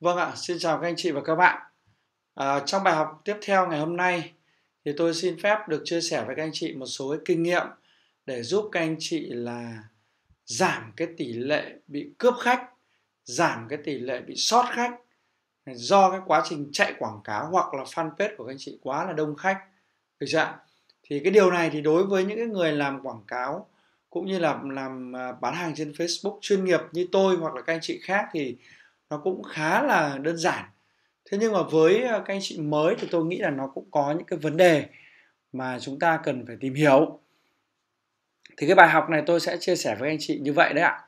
Vâng ạ, xin chào các anh chị và các bạn. À, trong bài học tiếp theo ngày hôm nay thì tôi xin phép được chia sẻ với các anh chị một số cái kinh nghiệm để giúp các anh chị là giảm cái tỷ lệ bị cướp khách, giảm cái tỷ lệ bị sót khách do cái quá trình chạy quảng cáo hoặc là fanpage của các anh chị quá là đông khách. Được chưa? Thì cái điều này thì đối với những cái người làm quảng cáo cũng như là làm à, bán hàng trên Facebook chuyên nghiệp như tôi hoặc là các anh chị khác thì nó cũng khá là đơn giản thế nhưng mà với ờ, các anh chị mới thì tôi nghĩ là nó cũng có những cái vấn đề mà chúng ta cần phải tìm hiểu thì cái bài học này tôi sẽ chia sẻ với anh chị như vậy đấy ạ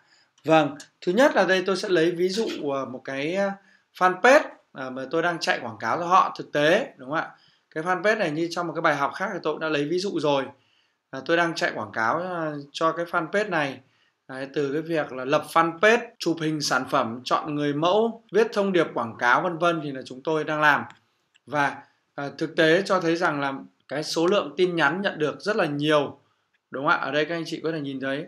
vâng thứ nhất là đây tôi sẽ lấy ví dụ ờ, một cái ờ, fanpage mà tôi đang chạy quảng cáo cho họ thực tế đúng không ạ cái fanpage này như trong một cái bài học khác thì tôi cũng đã lấy ví dụ rồi là tôi đang chạy quảng cáo cho cái fanpage này Đấy, từ cái việc là lập fanpage, chụp hình sản phẩm, chọn người mẫu, viết thông điệp quảng cáo vân vân thì là chúng tôi đang làm. Và à, thực tế cho thấy rằng là cái số lượng tin nhắn nhận được rất là nhiều. Đúng không ạ? Ở đây các anh chị có thể nhìn thấy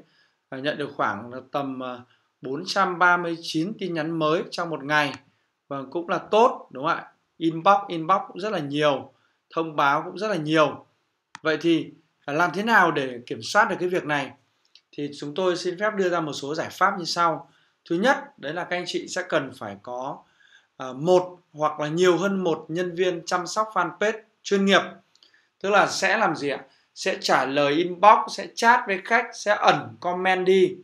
à, nhận được khoảng là tầm à, 439 tin nhắn mới trong một ngày và cũng là tốt đúng không ạ? Inbox inbox cũng rất là nhiều, thông báo cũng rất là nhiều. Vậy thì làm thế nào để kiểm soát được cái việc này? thì chúng tôi xin phép đưa ra một số giải pháp như sau thứ nhất đấy là các anh chị sẽ cần phải có ờ, một hoặc là nhiều hơn một nhân viên chăm sóc fanpage chuyên nghiệp tức là sẽ làm gì ạ sẽ trả lời inbox sẽ chat với khách sẽ ẩn comment đi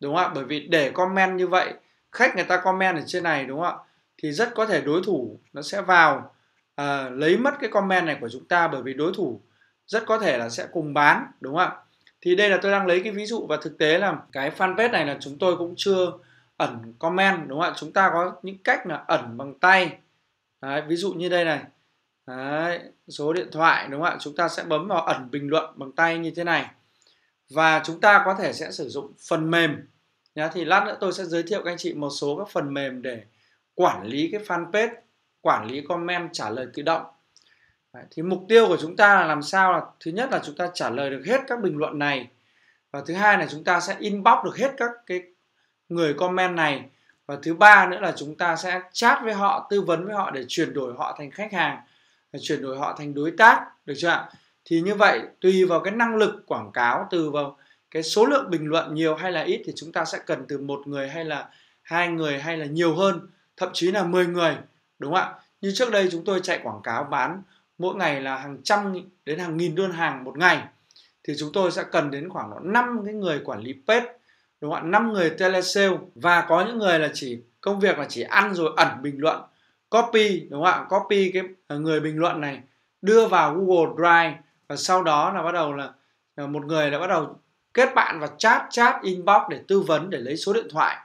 đúng không ạ bởi vì để comment như vậy khách người ta comment ở trên này đúng không ạ thì rất có thể đối thủ nó sẽ vào à, lấy mất cái comment này của chúng ta bởi vì đối thủ rất có thể là sẽ cùng bán đúng không ạ thì đây là tôi đang lấy cái ví dụ và thực tế là cái fanpage này là chúng tôi cũng chưa ẩn comment đúng không ạ chúng ta có những cách là ẩn bằng tay Đấy, ví dụ như đây này Đấy, số điện thoại đúng không ạ chúng ta sẽ bấm vào ẩn bình luận bằng tay như thế này và chúng ta có thể sẽ sử dụng phần mềm nhá thì lát nữa tôi sẽ giới thiệu các anh chị một số các phần mềm để quản lý cái fanpage quản lý comment trả lời tự động Đấy, thì mục tiêu của chúng ta là làm sao là thứ nhất là chúng ta trả lời được hết các bình luận này và thứ hai là chúng ta sẽ inbox được hết các cái người comment này và thứ ba nữa là chúng ta sẽ chat với họ tư vấn với họ để chuyển đổi họ thành khách hàng để chuyển đổi họ thành đối tác được chưa ạ thì như vậy tùy vào cái năng lực quảng cáo từ vào cái số lượng bình luận nhiều hay là ít thì chúng ta sẽ cần từ một người hay là hai người hay là nhiều hơn thậm chí là 10 người đúng không ạ như trước đây chúng tôi chạy quảng cáo bán mỗi ngày là hàng trăm đến hàng nghìn đơn hàng một ngày thì chúng tôi sẽ cần đến khoảng 5 cái người quản lý page đúng không ạ 5 người telesale và có những người là chỉ công việc là chỉ ăn rồi ẩn bình luận copy đúng không ạ copy cái ờ, người bình luận này đưa vào Google Drive và sau đó là bắt đầu là ờ, một người đã bắt đầu kết bạn và chat chat inbox để tư vấn để lấy số điện thoại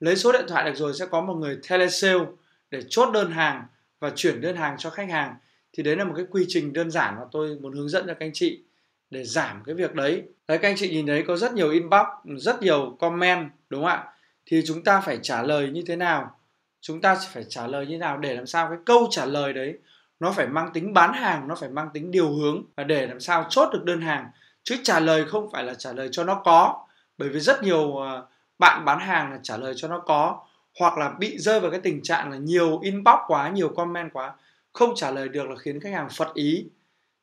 lấy số điện thoại được rồi sẽ có một người telesale để chốt đơn hàng và chuyển đơn hàng cho khách hàng thì đấy là một cái quy trình đơn giản mà tôi muốn hướng dẫn cho các anh chị để giảm cái việc đấy đấy các anh chị nhìn thấy có rất nhiều inbox rất nhiều comment đúng không ạ thì chúng ta phải trả lời như thế nào chúng ta phải trả lời như thế nào để làm sao cái câu trả lời đấy nó phải mang tính bán hàng nó phải mang tính điều hướng và để làm sao chốt được đơn hàng chứ trả lời không phải là trả lời cho nó có bởi vì rất nhiều ờ, bạn bán hàng là trả lời cho nó có hoặc là bị rơi vào cái tình trạng là nhiều inbox quá nhiều comment quá không trả lời được là khiến khách hàng phật ý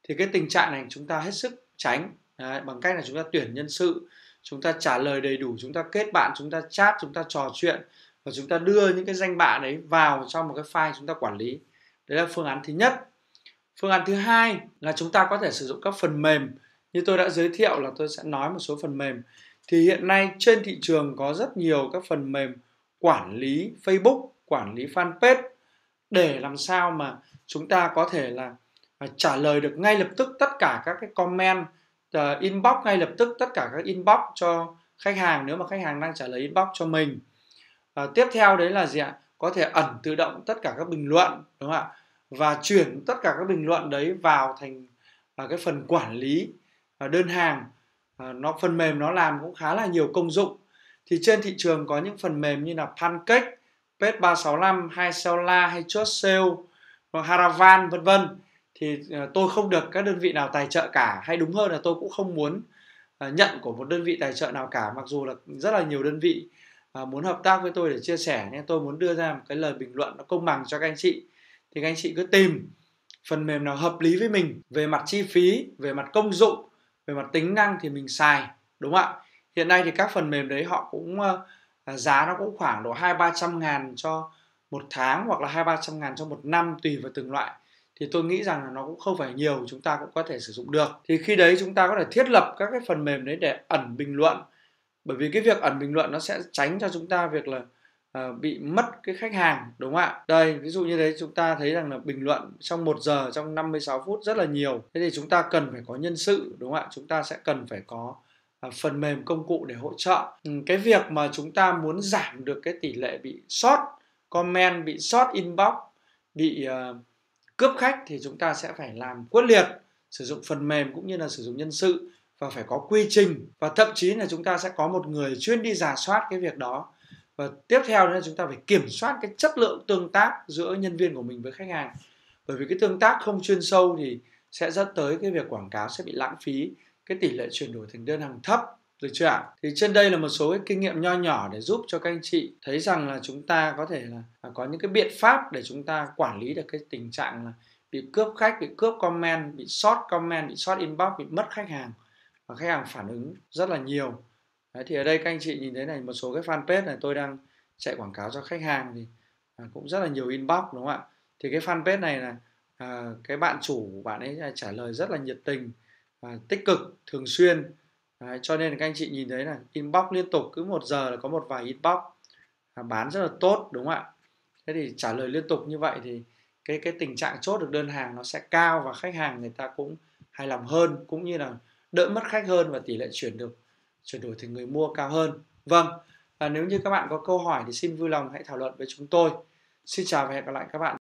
thì cái tình trạng này chúng ta hết sức tránh Đấy, bằng cách là chúng ta tuyển nhân sự chúng ta trả lời đầy đủ chúng ta kết bạn chúng ta chat chúng ta trò chuyện và chúng ta đưa những cái danh bạ đấy vào trong một cái file chúng ta quản lý đấy là phương án thứ nhất phương án thứ hai là chúng ta có thể sử dụng các phần mềm như tôi đã giới thiệu là tôi sẽ nói một số phần mềm thì hiện nay trên thị trường có rất nhiều các phần mềm quản lý facebook quản lý fanpage để làm sao mà chúng ta có thể là à, trả lời được ngay lập tức tất cả các cái comment uh, inbox ngay lập tức tất cả các inbox cho khách hàng nếu mà khách hàng đang trả lời inbox cho mình uh, tiếp theo đấy là gì ạ có thể ẩn tự động tất cả các bình luận đúng không ạ và chuyển tất cả các bình luận đấy vào thành uh, cái phần quản lý uh, đơn hàng uh, nó phần mềm nó làm cũng khá là nhiều công dụng thì trên thị trường có những phần mềm như là pancake Pet 365 hay Seola hay Churchill hoặc Haravan vân vân thì ờ, tôi không được các đơn vị nào tài trợ cả hay đúng hơn là tôi cũng không muốn ờ, nhận của một đơn vị tài trợ nào cả mặc dù là rất là nhiều đơn vị ờ, muốn hợp tác với tôi để chia sẻ nên tôi muốn đưa ra một cái lời bình luận nó công bằng cho các anh chị thì các anh chị cứ tìm phần mềm nào hợp lý với mình về mặt chi phí về mặt công dụng về mặt tính năng thì mình xài đúng không ạ hiện nay thì các phần mềm đấy họ cũng Ờ, giá nó cũng khoảng độ hai ba trăm ngàn cho một tháng hoặc là hai ba trăm ngàn cho một năm tùy vào từng loại thì tôi nghĩ rằng là nó cũng không phải nhiều chúng ta cũng có thể sử dụng được thì khi đấy chúng ta có thể thiết lập các cái phần mềm đấy để ẩn bình luận bởi vì cái việc ẩn bình luận nó sẽ tránh cho chúng ta việc là uh, bị mất cái khách hàng đúng không ạ đây ví dụ như đấy chúng ta thấy rằng là bình luận trong một giờ trong 56 phút rất là nhiều thế thì chúng ta cần phải có nhân sự đúng không ạ chúng ta sẽ cần phải có À, phần mềm công cụ để hỗ trợ ừ, cái việc mà chúng ta muốn giảm được cái tỷ lệ bị sót comment bị sót inbox bị à, cướp khách thì chúng ta sẽ phải làm quyết liệt sử dụng phần mềm cũng như là sử dụng nhân sự và phải có quy trình và thậm chí là chúng ta sẽ có một người chuyên đi giả soát cái việc đó và tiếp theo nữa là chúng ta phải kiểm soát cái chất lượng tương tác giữa nhân viên của mình với khách hàng bởi vì cái tương tác không chuyên sâu thì sẽ dẫn tới cái việc quảng cáo sẽ bị lãng phí cái tỷ lệ chuyển đổi thành đơn hàng thấp được chưa ạ? Thì trên đây là một số cái kinh nghiệm nho nhỏ để giúp cho các anh chị thấy rằng là chúng ta có thể là à, có những cái biện pháp để chúng ta quản lý được cái tình trạng là bị cướp khách, bị cướp comment, bị short comment, bị short inbox, bị mất khách hàng và khách hàng phản ứng rất là nhiều. Đấy, thì ở đây các anh chị nhìn thấy này một số cái fanpage này tôi đang chạy quảng cáo cho khách hàng thì à, cũng rất là nhiều inbox đúng không ạ? Thì cái fanpage này là à, cái bạn chủ bạn ấy trả lời rất là nhiệt tình và tích cực thường xuyên Đấy, cho nên các anh chị nhìn thấy là inbox liên tục cứ một giờ là có một vài inbox bán rất là tốt đúng không ạ thế thì trả lời liên tục như vậy thì cái cái tình trạng chốt được đơn hàng nó sẽ cao và khách hàng người ta cũng hài lòng hơn cũng như là đỡ mất khách hơn và tỷ lệ chuyển được chuyển đổi thành người mua cao hơn vâng và nếu như các bạn có câu hỏi thì xin vui lòng hãy thảo luận với chúng tôi xin chào và hẹn gặp lại các bạn